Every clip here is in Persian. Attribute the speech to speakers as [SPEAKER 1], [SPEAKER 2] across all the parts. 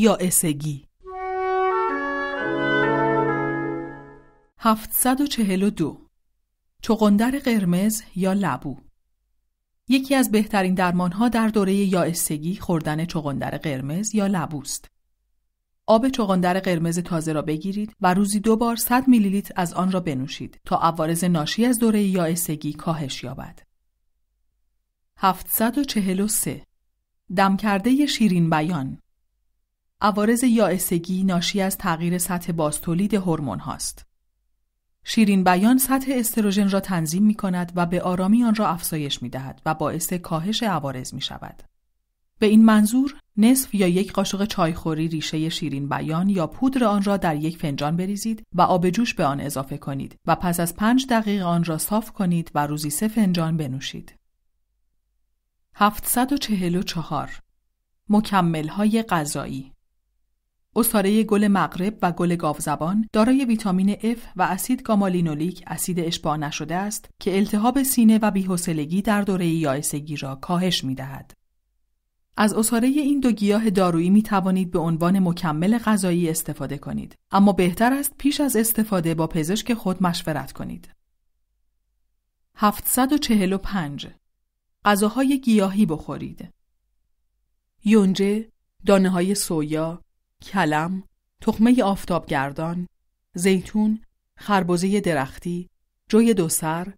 [SPEAKER 1] یا اسگی 742 چقندر قرمز یا لبو یکی از بهترین درمانها در دوره یائسگی خوردن چغندر قرمز یا لبوست. آب چغندر قرمز تازه را بگیرید و روزی دو بار 100 میلیلیتر از آن را بنوشید تا عوارض ناشی از دوره یائسگی کاهش یابد. 743 دم کرده شیرین بیان عوارض یائسگی ناشی از تغییر سطح بازتولید هورمون هاست. شیرین بیان سطح استروژن را تنظیم می کند و به آرامی آن را افزایش می دهد و باعث کاهش عوارض می شود. به این منظور نصف یا یک قاشق چایخوری ریشه شیرین بیان یا پودر آن را در یک فنجان بریزید و آب جوش به آن اضافه کنید و پس از پنج دقیقه آن را صاف کنید و روزی سه فنجان بنوشید. 744 مکمل های غذایی استاره گل مغرب و گل گاوزبان دارای ویتامین F و اسید گامالینولیک اسید اشباع نشده است که التهاب سینه و بیحسلگی در دوره یائسگی را کاهش می دهد. از اصاره این دو گیاه دارویی می توانید به عنوان مکمل غذایی استفاده کنید اما بهتر است پیش از استفاده با پزشک خود مشورت کنید 745 غذاهای گیاهی بخورید یونجه، دانه های سویا، کلم، تخمه آفتابگردان، زیتون، خربزه درختی، جوی دوسر،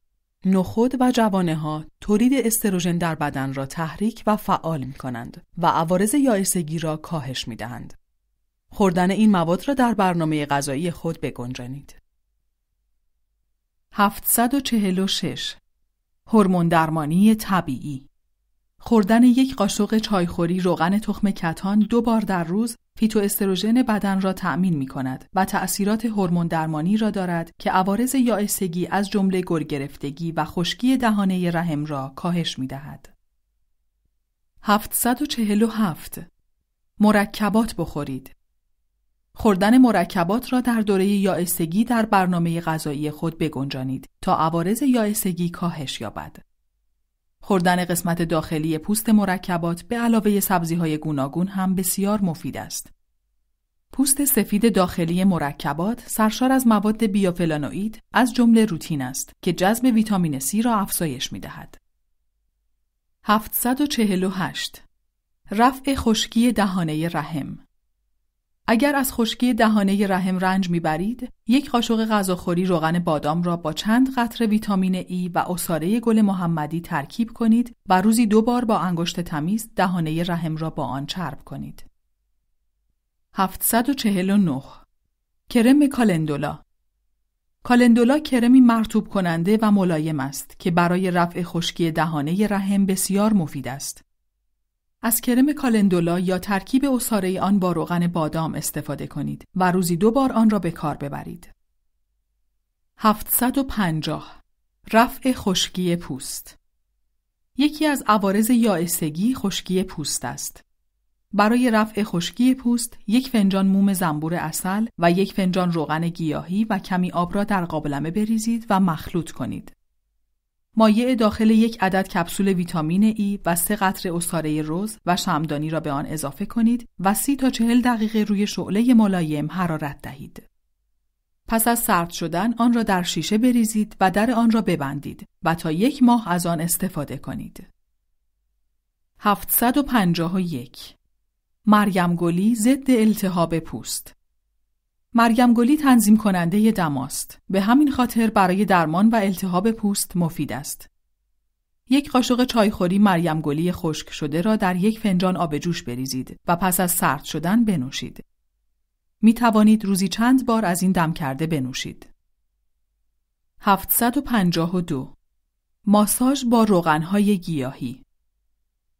[SPEAKER 1] نخود و جوانه ها تولید استروژن در بدن را تحریک و فعال می کنند و عوارض یائسگی را کاهش می دهند. خوردن این مواد را در برنامه غذایی خود بگنجانید. 746 هورمون درمانی طبیعی خوردن یک قاشق چایخوری روغن تخم کتان دو بار در روز فیتو استروژن بدن را تأمین می کند و تأثیرات هورمون درمانی را دارد که عوارض یائسگی از جمله گرگرفتگی و خشکی دهانه رحم را کاهش می دهد. 747 مرکبات بخورید خوردن مرکبات را در دوره یائسگی در برنامه غذایی خود بگنجانید تا عوارض یائسگی کاهش یابد. خوردن قسمت داخلی پوست مرکبات به علاوه سبزی های گوناگون هم بسیار مفید است. پوست سفید داخلی مرکبات سرشار از مواد بیوفلانوئید از جمله روتین است که جذب ویتامین C را افزایش می دهد. 748 رفع خشکی دهانه رحم اگر از خشکی دهانه رحم رنج میبرید، یک قاشق غذاخوری روغن بادام را با چند قطره ویتامین ای e و اصاره گل محمدی ترکیب کنید و روزی دو بار با انگشت تمیز دهانه رحم را با آن چرب کنید. 749 کرم کالندولا کالندولا کرمی مرتوب کننده و ملایم است که برای رفع خشکی دهانه رحم بسیار مفید است. از کرم کالندولا یا ترکیب اصاره آن با روغن بادام استفاده کنید و روزی دو بار آن را به کار ببرید. 750 رفع خشکی پوست یکی از عوارض یائسگی خشکی پوست است. برای رفع خشکی پوست یک فنجان موم زنبور اصل و یک فنجان روغن گیاهی و کمی آب را در قابلمه بریزید و مخلوط کنید. مایع داخل یک عدد کپسول ویتامین ای و سه قطر استاره رز و شمدانی را به آن اضافه کنید و سی تا چهل دقیقه روی شعله ملایم حرارت دهید. پس از سرد شدن آن را در شیشه بریزید و در آن را ببندید و تا یک ماه از آن استفاده کنید. 751 مریم گلی ضد التهاب پوست مریم گلی تنظیم کننده دماست. به همین خاطر برای درمان و التهاب پوست مفید است. یک قاشق چایخوری مریم گلی خشک شده را در یک فنجان آب جوش بریزید و پس از سرد شدن بنوشید. می توانید روزی چند بار از این دم کرده بنوشید. 752 ماساژ با های گیاهی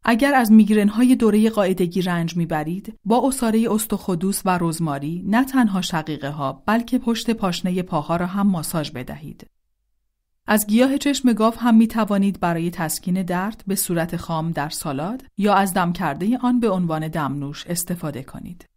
[SPEAKER 1] اگر از میگرن های دوره قاعدگی رنج میبرید با اساره استخدوس و رزماری نه تنها شقیقه ها بلکه پشت پاشنه پاها را هم ماساژ بدهید از گیاه چشم گاو هم می توانید برای تسکین درد به صورت خام در سالاد یا از دم کرده آن به عنوان دمنوش استفاده کنید.